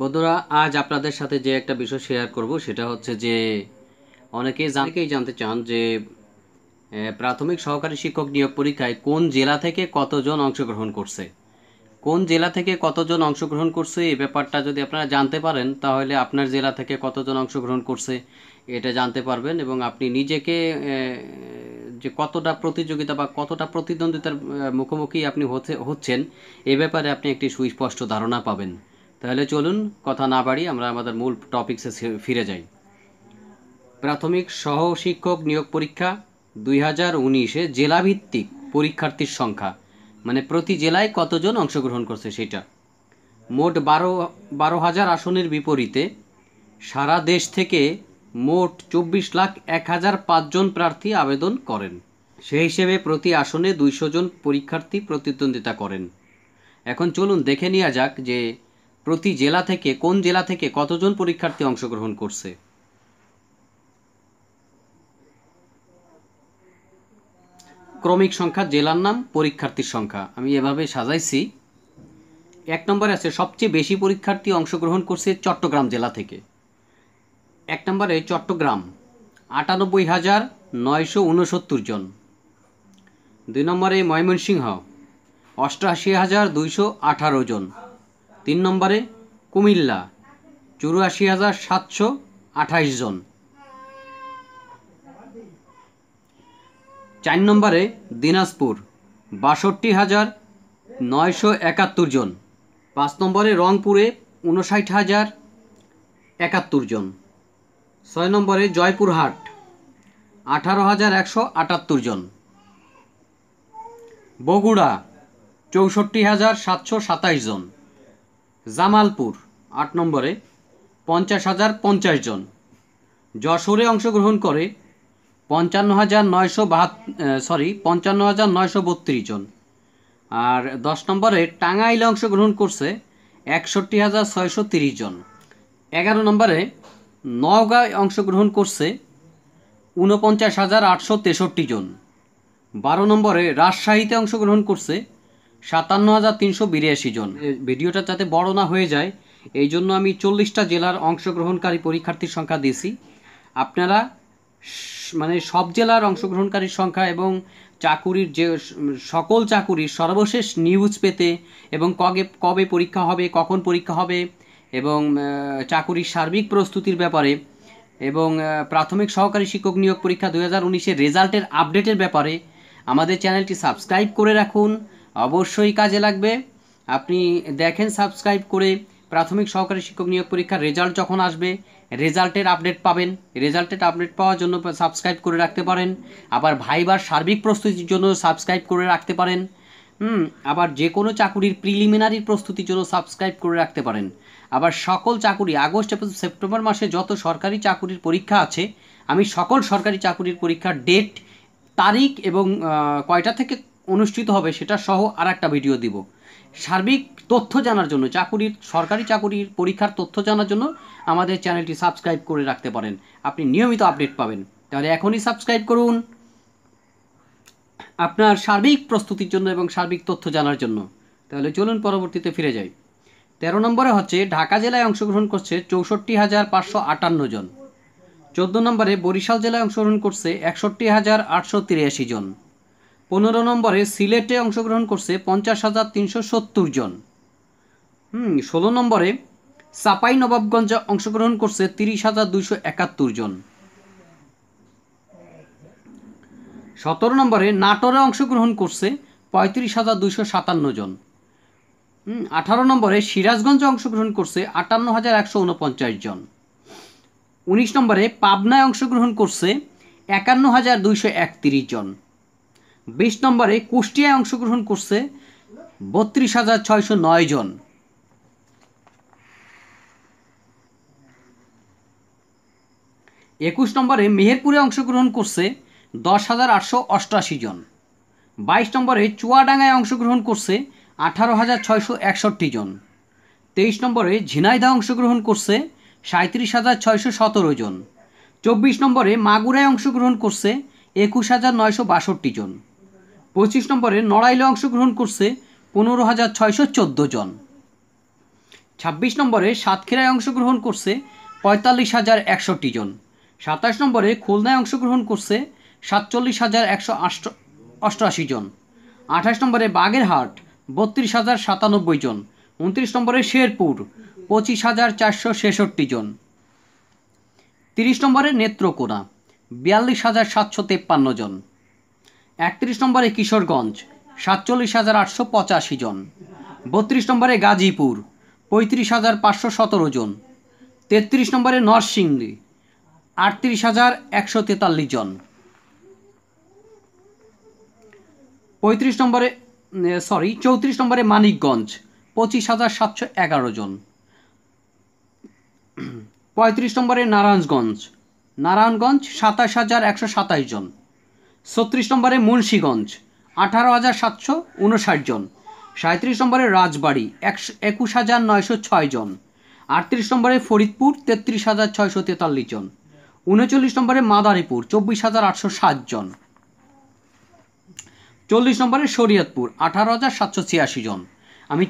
বন্ধুরা আজ আপনাদের সাথে যে একটা বিষয় শেয়ার করব সেটা হচ্ছে যে অনেকেই অনেকেই জানতে চান যে প্রাথমিক সহকারী শিক্ষক নিয়োগ পরীক্ষায় কোন জেলা থেকে কতজন অংশগ্রহণ করছে কোন জেলা থেকে কতজন অংশগ্রহণ করছে এই ব্যাপারটা যদি আপনারা জানতে পারেন তাহলে আপনার জেলা থেকে কতজন অংশগ্রহণ করছে এটা জানতে পারবেন এবং আপনি নিজেকে যে কতটা প্রতিযোগিতা বা কতটা প্রতিদ্বন্দ্বিতার মুখোমুখি আপনি হতে হচ্ছেন এ ব্যাপারে আপনি একটি সুস্পষ্ট ধারণা পাবেন তাহলে চলুন কথা না বাড়ি আমরা আমাদের মূল টপিক্সে ফিরে যাই প্রাথমিক সহ শিক্ষক নিয়োগ পরীক্ষা দুই হাজার উনিশে জেলাভিত্তিক পরীক্ষার্থীর সংখ্যা মানে প্রতি জেলায় কতজন অংশগ্রহণ করছে সেটা মোট বারো বারো হাজার আসনের বিপরীতে সারা দেশ থেকে মোট চব্বিশ লাখ এক হাজার পাঁচজন প্রার্থী আবেদন করেন সেই হিসেবে প্রতি আসনে দুইশো জন পরীক্ষার্থী প্রতিদ্বন্দ্বিতা করেন এখন চলুন দেখে নেওয়া যাক যে প্রতি জেলা থেকে কোন জেলা থেকে কতজন পরীক্ষার্থী অংশগ্রহণ করছে ক্রমিক সংখ্যা জেলার নাম পরীক্ষার্থীর সংখ্যা আমি এভাবে সাজাইছি এক নম্বরে আছে সবচেয়ে বেশি পরীক্ষার্থী অংশগ্রহণ করছে চট্টগ্রাম জেলা থেকে এক নম্বরে চট্টগ্রাম আটানব্বই হাজার নয়শো উনসত্তর জন দুই নম্বরে ময়মনসিংহ অষ্টআশি হাজার দুইশো আঠারো জন তিন নম্বরে কুমিল্লা চুরাশি হাজার সাতশো আঠাশ জন চার নম্বরে দিনাজপুর বাষট্টি হাজার নয়শো একাত্তর জন পাঁচ নম্বরে রংপুরে উনষাট হাজার একাত্তর জন ছয় নম্বরে জয়পুরহাট আঠারো হাজার একশো আটাত্তর জন বগুড়া চৌষট্টি হাজার সাতশো সাতাশ জন জামালপুর আট নম্বরে পঞ্চাশ হাজার পঞ্চাশ জন যশোরে অংশগ্রহণ করে পঞ্চান্ন হাজার নয়শো বাহাত্ত সরি পঞ্চান্ন হাজার নয়শো বত্রিশ জন আর দশ নম্বরে টাঙ্গাইলে অংশগ্রহণ করছে একষট্টি হাজার ছয়শো তিরিশ জন এগারো নম্বরে নওগাঁয় অংশগ্রহণ করছে ঊনপঞ্চাশ হাজার আটশো তেষট্টি জন বারো নম্বরে রাজশাহীতে অংশগ্রহণ করছে সাতান্ন হাজার তিনশো বিরাশি জন ভিডিওটা যাতে বড় না হয়ে যায় এই জন্য আমি চল্লিশটা জেলার অংশগ্রহণকারী পরীক্ষার্থীর সংখ্যা দিছি আপনারা মানে সব জেলার অংশগ্রহণকারীর সংখ্যা এবং চাকুরির যে সকল চাকুরির সর্বশেষ নিউজ পেতে এবং কবে কবে পরীক্ষা হবে কখন পরীক্ষা হবে এবং চাকুরির সার্বিক প্রস্তুতির ব্যাপারে এবং প্রাথমিক সহকারী শিক্ষক নিয়োগ পরীক্ষা দু হাজার রেজাল্টের আপডেটের ব্যাপারে আমাদের চ্যানেলটি সাবস্ক্রাইব করে রাখুন অবশ্যই কাজে লাগবে আপনি দেখেন সাবস্ক্রাইব করে প্রাথমিক সহকারী শিক্ষক নিয়োগ পরীক্ষার রেজাল্ট যখন আসবে রেজাল্টের আপডেট পাবেন রেজাল্টের আপডেট পাওয়ার জন্য সাবস্ক্রাইব করে রাখতে পারেন আবার ভাইবার সার্বিক প্রস্তুতির জন্য সাবস্ক্রাইব করে রাখতে পারেন হুম আবার যে কোনো চাকুরির প্রিলিমিনারি প্রস্তুতির জন্য সাবস্ক্রাইব করে রাখতে পারেন আবার সকল চাকুরি আগস্ট এবং সেপ্টেম্বর মাসে যত সরকারি চাকুরির পরীক্ষা আছে আমি সকল সরকারি চাকুরির পরীক্ষার ডেট তারিখ এবং কয়টা থেকে অনুষ্ঠিত হবে সেটা সহ আর একটা ভিডিও দিব সার্বিক তথ্য জানার জন্য চাকুরির সরকারি চাকুরির পরীক্ষার তথ্য জানার জন্য আমাদের চ্যানেলটি সাবস্ক্রাইব করে রাখতে পারেন আপনি নিয়মিত আপডেট পাবেন তাহলে এখনই সাবস্ক্রাইব করুন আপনার সার্বিক প্রস্তুতির জন্য এবং সার্বিক তথ্য জানার জন্য তাহলে চলুন পরবর্তীতে ফিরে যাই তেরো নম্বরে হচ্ছে ঢাকা জেলায় অংশগ্রহণ করছে চৌষট্টি হাজার পাঁচশো আটান্ন জন চোদ্দ নম্বরে বরিশাল জেলায় অংশগ্রহণ করছে একষট্টি হাজার আটশো তিরাশি জন পনেরো নম্বরে সিলেটে অংশগ্রহণ করছে পঞ্চাশ হাজার তিনশো সত্তর জন হুম ষোলো নম্বরে সাপাই নবাবগঞ্জে অংশগ্রহণ করছে তিরিশ হাজার দুইশো একাত্তর জন সতেরো নম্বরে নাটোরে অংশগ্রহণ করছে পঁয়ত্রিশ হাজার দুইশো সাতান্ন জন আঠারো নম্বরে সিরাজগঞ্জে অংশগ্রহণ করছে আটান্ন হাজার একশো উনপঞ্চাশ জন উনিশ নম্বরে পাবনায় অংশগ্রহণ করছে একান্ন হাজার দুইশো একত্রিশ জন বিশ নম্বরে কুষ্টিয়ায় অংশগ্রহণ করছে বত্রিশ হাজার ছয়শো নয় জন একুশ নম্বরে মেহেরপুরে অংশগ্রহণ করছে দশ হাজার আটশো অষ্টআশি জন বাইশ নম্বরে চুয়াডাঙ্গায় অংশগ্রহণ করছে আঠারো হাজার ছয়শো একষট্টি জন তেইশ নম্বরে ঝিনাইদা অংশগ্রহণ করছে সাঁত্রিশ হাজার ছয়শো সতেরো জন চব্বিশ নম্বরে মাগুরায় অংশগ্রহণ করছে একুশ হাজার নয়শো বাষট্টি জন পঁচিশ নম্বরে নড়াইলে অংশগ্রহণ করছে পনেরো হাজার ছয়শো চোদ্দো জন ছাব্বিশ নম্বরে সাতক্ষীরায় অংশগ্রহণ করছে পঁয়তাল্লিশ হাজার একষট্টি জন সাতাশ নম্বরে খুলনায় অংশগ্রহণ করছে সাতচল্লিশ হাজার একশো অষ্টআশি জন আঠাশ নম্বরে বাগেরহাট বত্রিশ হাজার সাতানব্বই জন উনত্রিশ নম্বরে শেরপুর পঁচিশ হাজার চারশো ছেষট্টি জন তিরিশ নম্বরে নেত্রকোনা বিয়াল্লিশ হাজার সাতশো তেপ্পান্ন জন একত্রিশ নম্বরে কিশোরগঞ্জ সাতচল্লিশ হাজার আটশো পঁচাশি জন বত্রিশ নম্বরে গাজীপুর পঁয়ত্রিশ হাজার পাঁচশো সতেরো জন তেত্রিশ নম্বরে নরসিংদী আটত্রিশ হাজার একশো তেতাল্লিশ জন পঁয়ত্রিশ নম্বরে সরি চৌত্রিশ নম্বরে মানিকগঞ্জ পঁচিশ হাজার সাতশো এগারো জন পঁয়ত্রিশ নম্বরে নারায়ণগঞ্জ নারায়ণগঞ্জ সাতাশ হাজার একশো সাতাশ জন ছত্রিশ নম্বরে মুন্সীগঞ্জ আঠারো হাজার সাতশো উনষাট জন সাঁত্রিশ নম্বরে রাজবাড়ি একশো একুশ হাজার নয়শো ছয় জন আটত্রিশ নম্বরে ফরিদপুর তেত্রিশ হাজার ছয়শো তেতাল্লিশ জন উনচল্লিশ নম্বরে মাদারীপুর চব্বিশ হাজার আটশো সাত জন চল্লিশ নম্বরে শরীয়তপুর আঠারো হাজার সাতশো ছিয়াশি জন আমি